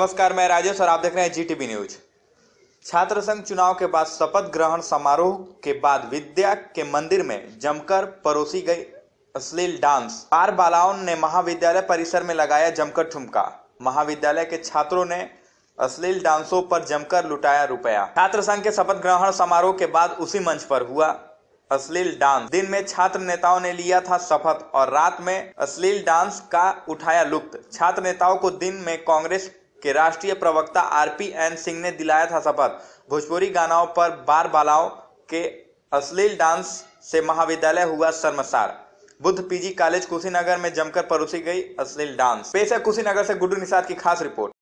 नमस्कार मैं राजेश और आप देख रहे हैं जीटीबी न्यूज छात्र संघ चुनाव के बाद शपथ ग्रहण समारोह के बाद विद्या के मंदिर में जमकर परोसी गई अश्लील डांस आर बालाओं ने महाविद्यालय परिसर में लगाया जमकर ठुमका महाविद्यालय के छात्रों ने अश्लील डांसों पर जमकर लुटाया रुपया छात्र संघ के शपथ ग्रहण समारोह के बाद उसी मंच पर हुआ अश्लील डांस दिन में छात्र नेताओं ने लिया था शपथ और रात में अश्लील डांस का उठाया लुप्त छात्र नेताओं को दिन में कांग्रेस के राष्ट्रीय प्रवक्ता आर पी एन सिंह ने दिलाया था शपथ भोजपुरी गानाओं पर बार बालाओं के अश्लील डांस से महाविद्यालय हुआ शर्मसार बुद्ध पीजी कॉलेज कुशीनगर में जमकर परोसी गई अश्लील डांस पेश है कुशीनगर से गुड्डू निषाद की खास रिपोर्ट